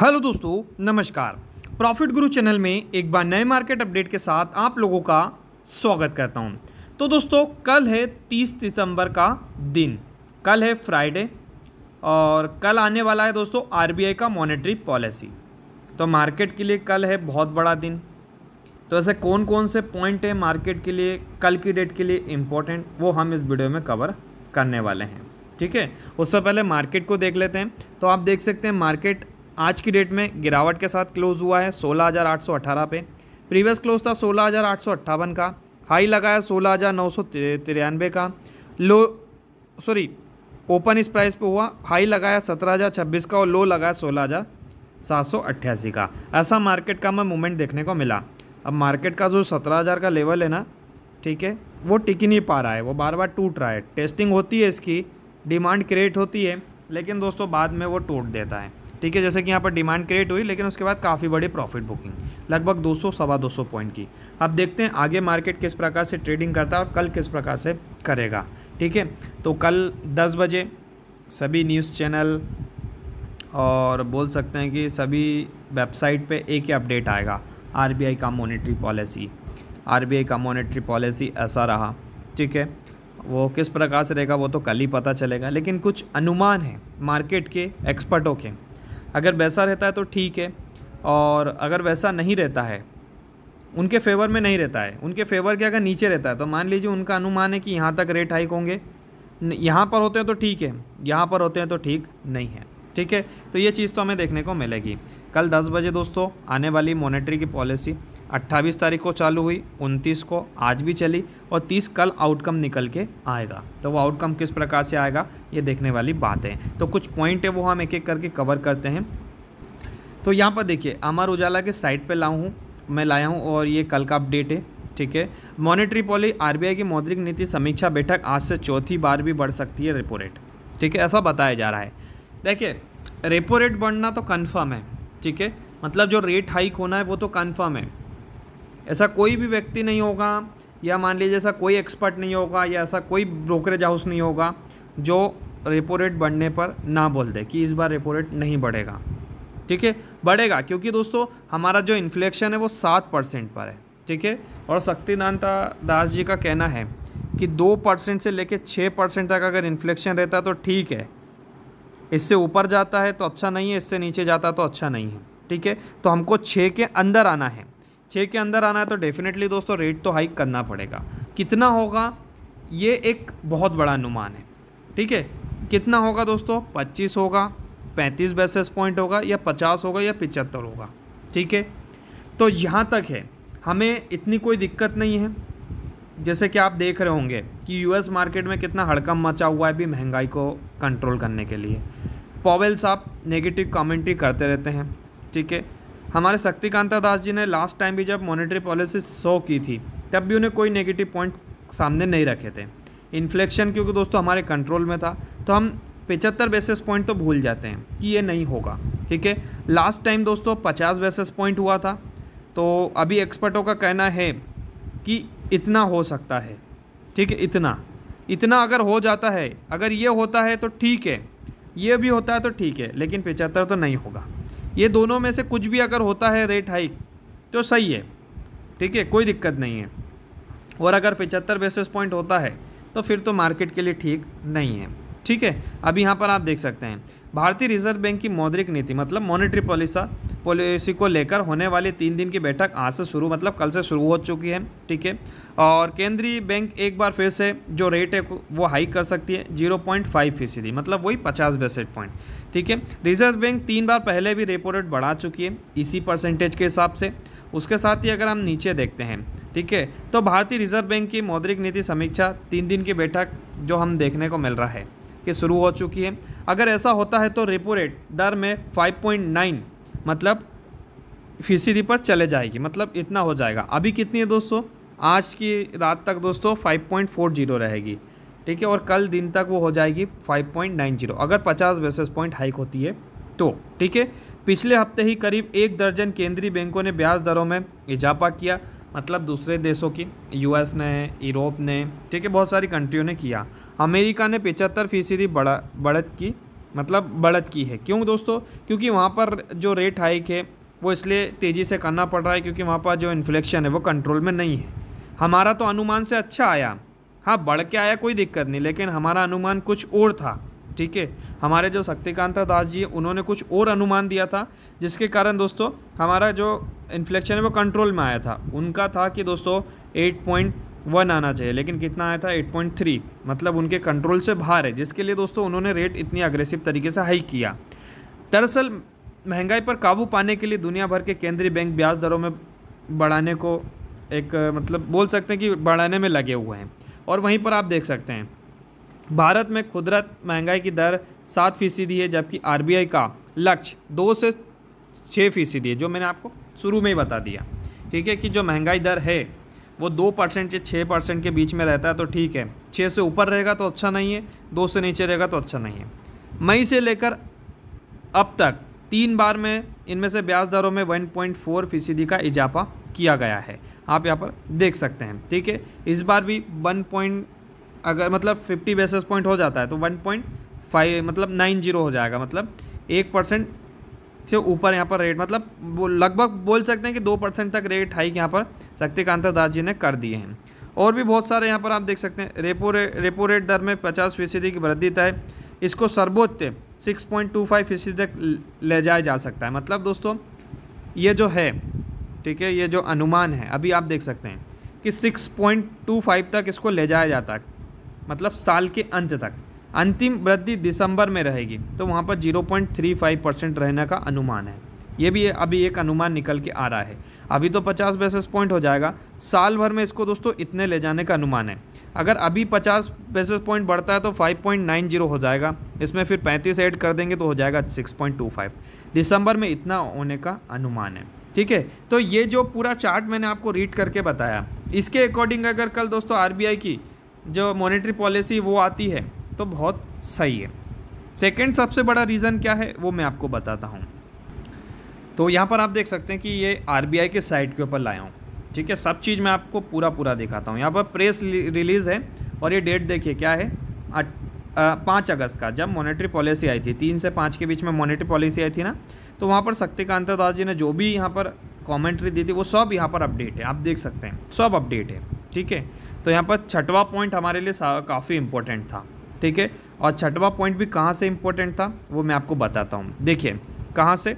hello दोस्तों नमस्कार profit गुरु चैनल में एक बार नए मार्केट अपडेट के साथ आप लोगों का स्वागत करता हूं तो दोस्तों कल है 30 दिसंबर का दिन कल है फ्राइडे और कल आने वाला है दोस्तों आरबीआई का मॉनेटरी पॉलिसी तो मार्केट के लिए कल है बहुत बड़ा दिन तो ऐसे कौन कौन से पॉइंट हैं मार्केट के लिए कल की डेट के लिए इम्पोर्टेंट वो हम इस वीडियो में कवर करने वाले हैं ठीक है उससे पहले मार्केट को देख लेते हैं तो आप देख सकते हैं मार्केट आज की डेट में गिरावट के साथ क्लोज़ हुआ है 16,818 पे प्रीवियस क्लोज था सोलह का हाई लगा है सोलह का लो सॉरी ओपन इस प्राइस पे हुआ हाई लगाया सत्रह हज़ार छब्बीस का और लो लगाया सोलह हज़ार सात सौ अट्ठासी का ऐसा मार्केट का हमें मूवमेंट देखने को मिला अब मार्केट का जो सत्रह हज़ार का लेवल है ना ठीक है वो टिक ही नहीं पा रहा है वो बार बार टूट रहा है टेस्टिंग होती है इसकी डिमांड क्रिएट होती है लेकिन दोस्तों बाद में वो टूट देता है ठीक है जैसे कि यहाँ पर डिमांड क्रिएट हुई लेकिन उसके बाद काफ़ी बड़ी प्रॉफिट बुकिंग लगभग 200 सवा सौ पॉइंट की अब देखते हैं आगे मार्केट किस प्रकार से ट्रेडिंग करता है और कल किस प्रकार से करेगा ठीक है तो कल दस बजे सभी न्यूज़ चैनल और बोल सकते हैं कि सभी वेबसाइट पर एक ही अपडेट आएगा आर का मोनिट्री पॉलिसी आर का मोनिट्री पॉलिसी ऐसा रहा ठीक है वो किस प्रकार से रहेगा वो तो कल ही पता चलेगा लेकिन कुछ अनुमान है मार्केट के एक्सपर्टों के अगर वैसा रहता है तो ठीक है और अगर वैसा नहीं रहता है उनके फेवर में नहीं रहता है उनके फेवर के अगर नीचे रहता है तो मान लीजिए उनका अनुमान है कि यहाँ तक रेट हाइक होंगे यहाँ पर होते हैं तो ठीक है यहाँ पर होते हैं तो ठीक नहीं है ठीक है तो ये चीज़ तो हमें देखने को मिलेगी कल दस बजे दोस्तों आने वाली मॉनेटरी की पॉलिसी 28 तारीख को चालू हुई 29 को आज भी चली और 30 कल आउटकम निकल के आएगा तो वो आउटकम किस प्रकार से आएगा ये देखने वाली बात है तो कुछ पॉइंट है वो हम एक एक करके कवर करते हैं तो यहाँ पर देखिए अमर उजाला के साइट पर लाऊँ हूँ मैं लाया हूँ और ये कल का अपडेट है ठीक है मॉनिटरी पॉली आर की मौद्रिक नीति समीक्षा बैठक आज से चौथी बार भी बढ़ सकती है रेपो रेट ठीक है ऐसा बताया जा रहा है देखिए रेपो रेट बढ़ना तो कन्फर्म है ठीक है मतलब जो रेट हाइक होना है वो तो कन्फर्म है ऐसा कोई भी व्यक्ति नहीं होगा या मान लीजिए ऐसा कोई एक्सपर्ट नहीं होगा या ऐसा कोई ब्रोकरेज हाउस नहीं होगा जो रेपो रेट बढ़ने पर ना बोल दे कि इस बार रेपो रेट नहीं बढ़ेगा ठीक है बढ़ेगा क्योंकि दोस्तों हमारा जो इन्फ्लेक्शन है वो सात परसेंट पर है ठीक है और शक्तिदानता दास जी का कहना है कि दो परसेंट से लेकर छः परसेंट तक अगर इन्फ्लेक्शन रहता तो ठीक है इससे ऊपर जाता है तो अच्छा नहीं है इससे नीचे जाता तो अच्छा नहीं है ठीक है तो हमको छः के अंदर आना है छः के अंदर आना है तो डेफिनेटली दोस्तों रेट तो हाइक करना पड़ेगा कितना होगा ये एक बहुत बड़ा अनुमान है ठीक है कितना होगा दोस्तों पच्चीस होगा पैंतीस बेसिस पॉइंट होगा या पचास होगा या पिचहत्तर होगा ठीक है तो यहाँ तक है हमें इतनी कोई दिक्कत नहीं है जैसे कि आप देख रहे होंगे कि यूएस मार्केट में कितना हड़कम मचा हुआ है भी महंगाई को कंट्रोल करने के लिए पॉवेल साहब नेगेटिव कमेंट्री करते रहते हैं ठीक है हमारे शक्तिकांता दास जी ने लास्ट टाइम भी जब मॉनेटरी पॉलिसी शो की थी तब भी उन्हें कोई नेगेटिव पॉइंट सामने नहीं रखे थे इन्फ्लेक्शन क्योंकि दोस्तों हमारे कंट्रोल में था तो हम पिचहत्तर बेसिस पॉइंट तो भूल जाते हैं कि ये नहीं होगा ठीक है लास्ट टाइम दोस्तों पचास बेसिस पॉइंट हुआ था तो अभी एक्सपर्टों का कहना है कि इतना हो सकता है ठीक है इतना इतना अगर हो जाता है अगर ये होता है तो ठीक है ये भी होता है तो ठीक है लेकिन पिचहत्तर तो नहीं होगा ये दोनों में से कुछ भी अगर होता है रेट हाइक तो सही है ठीक है कोई दिक्कत नहीं है और अगर पचहत्तर बेसिस पॉइंट होता है तो फिर तो मार्केट के लिए ठीक नहीं है ठीक है अब यहाँ पर आप देख सकते हैं भारतीय रिजर्व बैंक की मौद्रिक नीति मतलब मॉनेटरी पॉलिसा पॉलिसी को लेकर होने वाली तीन दिन की बैठक आज से शुरू मतलब कल से शुरू हो चुकी है ठीक है और केंद्रीय बैंक एक बार फिर से जो रेट है वो हाई कर सकती है जीरो पॉइंट फाइव फीसदी मतलब वही पचास बेसिस पॉइंट ठीक है रिजर्व बैंक तीन बार पहले भी रेपो रेट बढ़ा चुकी है इसी परसेंटेज के हिसाब से उसके साथ ही अगर हम नीचे देखते हैं ठीक है तो भारतीय रिजर्व बैंक की मौद्रिक नीति समीक्षा तीन दिन की बैठक जो हम देखने को मिल रहा है के शुरू हो चुकी है अगर ऐसा होता है तो रेपो रेट दर में 5.9 मतलब फीसदी पर चले जाएगी मतलब इतना हो जाएगा अभी कितनी है दोस्तों आज की रात तक दोस्तों 5.40 रहेगी ठीक है और कल दिन तक वो हो जाएगी 5.90 अगर 50 बेसिस पॉइंट हाइक होती है तो ठीक है पिछले हफ्ते ही करीब एक दर्जन केंद्रीय बैंकों ने ब्याज दरों में इजाफा किया मतलब दूसरे देशों की यूएस ने यूरोप ने ठीक है बहुत सारी कंट्रियों ने किया अमेरिका ने पिचहत्तर फीसदी बढ़ा बढ़त की मतलब बढ़त की है क्यों दोस्तों क्योंकि वहाँ पर जो रेट हाइक है वो इसलिए तेज़ी से करना पड़ रहा है क्योंकि वहाँ पर जो इन्फ्लेक्शन है वो कंट्रोल में नहीं है हमारा तो अनुमान से अच्छा आया हाँ बढ़ के आया कोई दिक्कत नहीं लेकिन हमारा अनुमान कुछ और था ठीक है हमारे जो शक्तिकांता दास जी उन्होंने कुछ और अनुमान दिया था जिसके कारण दोस्तों हमारा जो इन्फ्लेक्शन है वो कंट्रोल में आया था उनका था कि दोस्तों एट पॉइंट वन आना चाहिए लेकिन कितना आया था 8.3 मतलब उनके कंट्रोल से बाहर है जिसके लिए दोस्तों उन्होंने रेट इतनी अग्रेसिव तरीके से हाई किया दरअसल महंगाई पर काबू पाने के लिए दुनिया भर के केंद्रीय बैंक ब्याज दरों में बढ़ाने को एक मतलब बोल सकते हैं कि बढ़ाने में लगे हुए हैं और वहीं पर आप देख सकते हैं भारत में खुदरा महंगाई की दर सात फीसदी है जबकि आर का लक्ष्य दो से छः फीसदी है जो मैंने आपको शुरू में ही बता दिया ठीक है कि जो महंगाई दर है वो दो परसेंट से छः परसेंट के बीच में रहता है तो ठीक है छः से ऊपर रहेगा तो अच्छा नहीं है दो से नीचे रहेगा तो अच्छा नहीं है मई से लेकर अब तक तीन बार में इनमें से ब्याज दरों में वन पॉइंट फोर फीसदी का इजाफा किया गया है आप यहाँ पर देख सकते हैं ठीक है इस बार भी वन पॉइंट अगर मतलब फिफ्टी बेसिस पॉइंट हो जाता है तो वन पॉइंट फाइव मतलब नाइन जीरो हो जाएगा मतलब एक परसेंट से ऊपर यहाँ पर रेट मतलब लगभग बोल सकते हैं कि दो परसेंट तक रेट हाइक यहाँ पर शक्तिकांता दास जी ने कर दिए हैं और भी बहुत सारे यहाँ पर आप देख सकते हैं रेपो रे, रेपो रेट दर में पचास फीसदी की वृद्धि तय इसको सर्वोच्च सिक्स पॉइंट टू फाइव फीसदी तक ले जाया जा सकता है मतलब दोस्तों ये जो है ठीक है ये जो अनुमान है अभी आप देख सकते हैं कि सिक्स पॉइंट टू फाइव तक इसको ले जाया जाता है मतलब साल के अंत तक अंतिम वृद्धि दिसंबर में रहेगी तो वहाँ पर 0.35 परसेंट रहने का अनुमान है ये भी अभी एक अनुमान निकल के आ रहा है अभी तो 50 बेसिस पॉइंट हो जाएगा साल भर में इसको दोस्तों इतने ले जाने का अनुमान है अगर अभी 50 बेसिस पॉइंट बढ़ता है तो 5.90 हो जाएगा इसमें फिर 35 ऐड कर देंगे तो हो जाएगा 6.25 दिसंबर में इतना होने का अनुमान है ठीक है तो ये जो पूरा चार्ट मैंने आपको रीड करके बताया इसके अकॉर्डिंग अगर कल दोस्तों आर की जो मॉनेटरी पॉलिसी वो आती है तो बहुत सही है सेकेंड सबसे बड़ा रीज़न क्या है वो मैं आपको बताता हूँ तो यहाँ पर आप देख सकते हैं कि ये आर के साइट के ऊपर लाया हूँ ठीक है सब चीज़ मैं आपको पूरा पूरा दिखाता हूँ यहाँ पर प्रेस रिलीज़ है और ये डेट देखिए क्या है पाँच अगस्त का जब मॉनेटरी पॉलिसी आई थी तीन से पाँच के बीच में मॉनेटरी पॉलिसी आई थी ना तो वहाँ पर शक्तिकांत दास जी ने जो भी यहाँ पर कमेंट्री दी थी वो सब यहाँ पर अपडेट है आप देख सकते हैं सब अपडेट है ठीक है तो यहाँ पर छठवा पॉइंट हमारे लिए काफ़ी इम्पोर्टेंट था ठीक है और छठवा पॉइंट भी कहाँ से इम्पोर्टेंट था वो मैं आपको बताता हूँ देखिए कहाँ से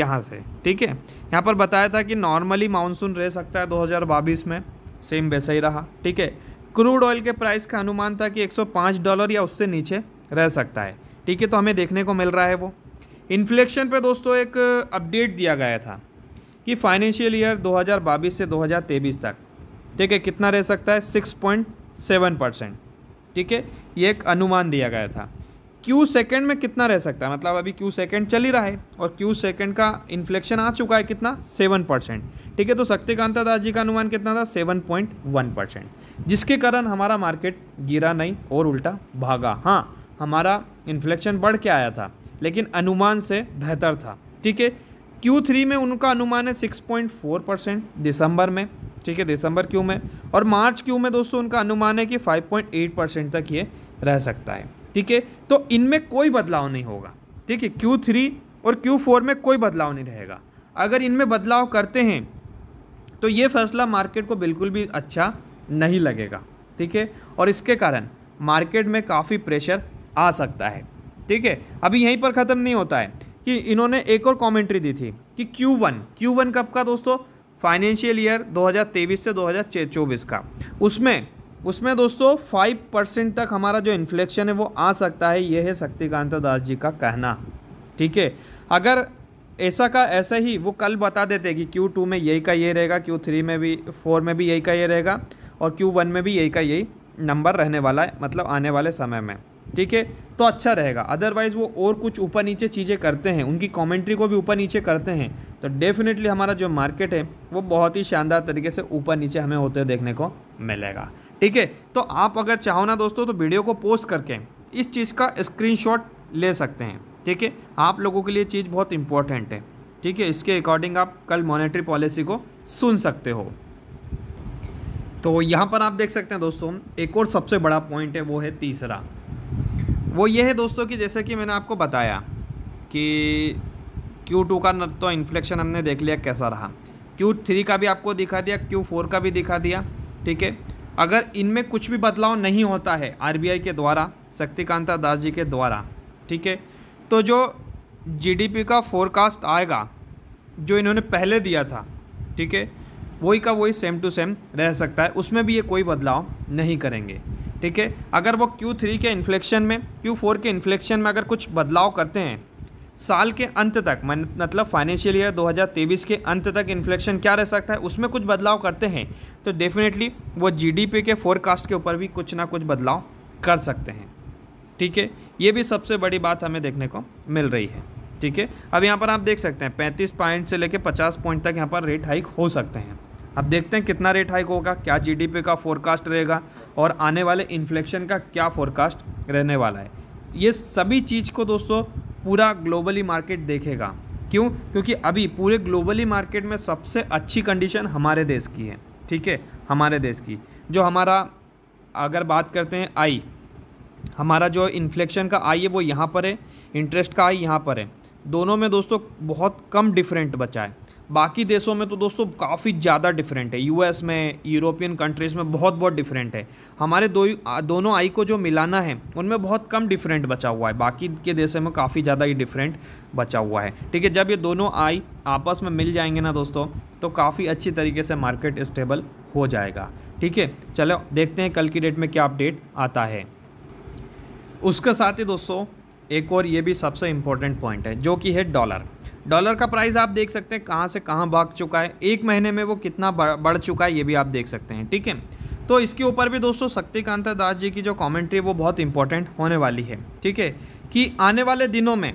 यहाँ से ठीक है यहाँ पर बताया था कि नॉर्मली मानसून रह सकता है दो में सेम वैसा ही रहा ठीक है क्रूड ऑयल के प्राइस का अनुमान था कि 105 डॉलर या उससे नीचे रह सकता है ठीक है तो हमें देखने को मिल रहा है वो इन्फ्लेक्शन पे दोस्तों एक अपडेट दिया गया था कि फाइनेंशियल ईयर 2022 से 2023 तक ठीक है कितना रह सकता है सिक्स पॉइंट सेवन परसेंट ठीक है ये एक अनुमान दिया गया था क्यू सेकेंड में कितना रह सकता है मतलब अभी क्यू सेकेंड चल ही रहा है और क्यू सेकेंड का इन्फ्लेक्शन आ चुका है कितना सेवन परसेंट ठीक है तो शक्तिकांता दास जी का अनुमान कितना था सेवन पॉइंट वन परसेंट जिसके कारण हमारा मार्केट गिरा नहीं और उल्टा भागा हाँ हमारा इन्फ्लेक्शन बढ़ के आया था लेकिन अनुमान से बेहतर था ठीक है क्यू थ्री में उनका अनुमान है सिक्स पॉइंट फोर परसेंट दिसंबर में ठीक है दिसंबर क्यू में और मार्च क्यू में दोस्तों उनका अनुमान है कि 5.8 परसेंट तक ये रह सकता है ठीक है तो इनमें कोई बदलाव नहीं होगा ठीक है क्यू थ्री और क्यू फोर में कोई बदलाव नहीं रहेगा अगर इनमें बदलाव करते हैं तो ये फैसला मार्केट को बिल्कुल भी अच्छा नहीं लगेगा ठीक है और इसके कारण मार्केट में काफ़ी प्रेशर आ सकता है ठीक है अभी यहीं पर ख़त्म नहीं होता है कि इन्होंने एक और कमेंट्री दी थी कि Q1 Q1 कब का दोस्तों फाइनेंशियल ईयर 2023 से 2024 का उसमें उसमें दोस्तों फाइव परसेंट तक हमारा जो इन्फ्लेक्शन है वो आ सकता है ये है शक्तिकांत दास जी का कहना ठीक है अगर ऐसा का ऐसा ही वो कल बता देते कि क्यू टू में यही का ये रहेगा क्यू थ्री में भी फोर में भी यही का ये रहेगा और क्यू वन में भी यही का यही नंबर रहने वाला है मतलब आने वाले समय में ठीक है तो अच्छा रहेगा अदरवाइज़ वो और कुछ ऊपर नीचे चीज़ें करते हैं उनकी कमेंट्री को भी ऊपर नीचे करते हैं तो डेफिनेटली हमारा जो मार्केट है वो बहुत ही शानदार तरीके से ऊपर नीचे हमें होते देखने को मिलेगा ठीक है तो आप अगर चाहो ना दोस्तों तो वीडियो को पोस्ट करके इस चीज़ का स्क्रीनशॉट ले सकते हैं ठीक है आप लोगों के लिए चीज़ बहुत इंपॉर्टेंट है ठीक है इसके अकॉर्डिंग आप कल मॉनेटरी पॉलिसी को सुन सकते हो तो यहाँ पर आप देख सकते हैं दोस्तों एक और सबसे बड़ा पॉइंट है वो है तीसरा वो ये है दोस्तों कि जैसे कि मैंने आपको बताया कि टू का तो इन्फ्लेक्शन हमने देख लिया कैसा रहा थ्री का भी आपको दिखा दिया फोर का भी दिखा दिया ठीक है अगर इनमें कुछ भी बदलाव नहीं होता है आरबीआई के द्वारा शक्तिकांता दास जी के द्वारा ठीक है तो जो जीडीपी का फोरकास्ट आएगा जो इन्होंने पहले दिया था ठीक है वही का वही सेम टू सेम रह सकता है उसमें भी ये कोई बदलाव नहीं करेंगे ठीक है अगर वो Q3 के इन्फ्लेक्शन में Q4 के इन्फ्लेक्शन में अगर कुछ बदलाव करते हैं साल के अंत तक मतलब फाइनेंशियल ईयर 2023 के अंत तक इन्फ्लेक्शन क्या रह सकता है उसमें कुछ बदलाव करते हैं तो डेफिनेटली वो जीडीपी के फोरकास्ट के ऊपर भी कुछ ना कुछ बदलाव कर सकते हैं ठीक है ये भी सबसे बड़ी बात हमें देखने को मिल रही है ठीक है अब यहाँ पर आप देख सकते हैं पैंतीस पॉइंट से लेकर पचास पॉइंट तक यहाँ पर रेट हाइक हो सकते हैं अब देखते हैं कितना रेट हाइक होगा क्या जी का फोरकास्ट रहेगा और आने वाले इन्फ्लेक्शन का क्या फोरकास्ट रहने वाला है ये सभी चीज़ को दोस्तों पूरा ग्लोबली मार्केट देखेगा क्यों क्योंकि अभी पूरे ग्लोबली मार्केट में सबसे अच्छी कंडीशन हमारे देश की है ठीक है हमारे देश की जो हमारा अगर बात करते हैं आई हमारा जो इन्फ्लेक्शन का आई है वो यहाँ पर है इंटरेस्ट का आई यहाँ पर है दोनों में दोस्तों बहुत कम डिफरेंट बचा है बाकी देशों में तो दोस्तों काफ़ी ज़्यादा डिफरेंट है यूएस में यूरोपियन कंट्रीज़ में बहुत बहुत डिफरेंट है हमारे दो दोनों आई को जो मिलाना है उनमें बहुत कम डिफरेंट बचा हुआ है बाकी के देशों में काफ़ी ज़्यादा ये डिफरेंट बचा हुआ है ठीक है जब ये दोनों आई आपस में मिल जाएंगे ना दोस्तों तो काफ़ी अच्छी तरीके से मार्केट स्टेबल हो जाएगा ठीक है चलो देखते हैं कल की डेट में क्या अपडेट आता है उसके साथ ही दोस्तों एक और ये भी सबसे इम्पोर्टेंट पॉइंट है जो कि है डॉलर डॉलर का प्राइस आप देख सकते हैं कहाँ से कहाँ भाग चुका है एक महीने में वो कितना बढ़ चुका है ये भी आप देख सकते हैं ठीक है तो इसके ऊपर भी दोस्तों शक्तिकांता दास जी की जो कॉमेंट्री वो बहुत इंपॉर्टेंट होने वाली है ठीक है कि आने वाले दिनों में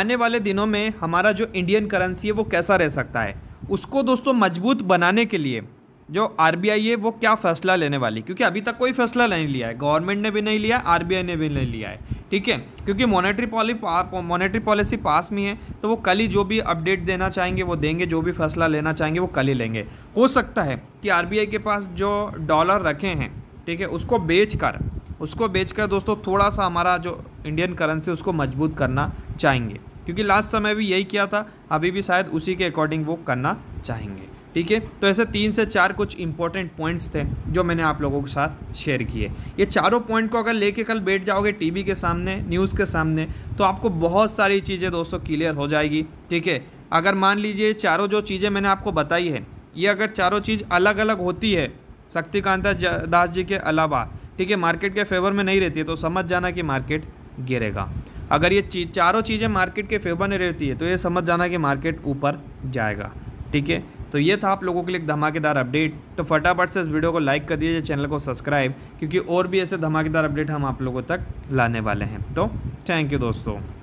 आने वाले दिनों में हमारा जो इंडियन करेंसी है वो कैसा रह सकता है उसको दोस्तों मजबूत बनाने के लिए जो आर है वो क्या फैसला लेने वाली क्योंकि अभी तक कोई फैसला नहीं लिया है गवर्नमेंट ने भी नहीं लिया आर ने भी नहीं लिया है ठीक है क्योंकि मॉनेटरी पॉलि मॉनेटरी पॉलिसी पास में है तो वो कल ही जो भी अपडेट देना चाहेंगे वो देंगे जो भी फैसला लेना चाहेंगे वो कल ही लेंगे हो सकता है कि आर के पास जो डॉलर रखे हैं ठीक है उसको बेच कर उसको कर दोस्तों थोड़ा सा हमारा जो इंडियन करेंसी उसको मजबूत करना चाहेंगे क्योंकि लास्ट समय भी यही किया था अभी भी शायद उसी के अकॉर्डिंग वो करना चाहेंगे ठीक है तो ऐसे तीन से चार कुछ इंपॉर्टेंट पॉइंट्स थे जो मैंने आप लोगों के साथ शेयर किए ये चारों पॉइंट को अगर लेके कल बैठ जाओगे टीवी के सामने न्यूज़ के सामने तो आपको बहुत सारी चीज़ें दोस्तों क्लियर हो जाएगी ठीक है अगर मान लीजिए चारों जो चीज़ें मैंने आपको बताई है ये अगर चारों चीज़ अलग अलग होती है शक्तिकांता दास जी के अलावा ठीक है मार्केट के फेवर में नहीं रहती है तो समझ जाना कि मार्केट गिरेगा अगर ये चीज चारों चीज़ें मार्केट के फेवर में रहती है तो ये समझ जाना कि मार्केट ऊपर जाएगा ठीक है तो ये था आप लोगों के लिए एक धमाकेदार अपडेट तो फटाफट से इस वीडियो को लाइक कर दीजिए चैनल को सब्सक्राइब क्योंकि और भी ऐसे धमाकेदार अपडेट हम आप लोगों तक लाने वाले हैं तो थैंक यू दोस्तों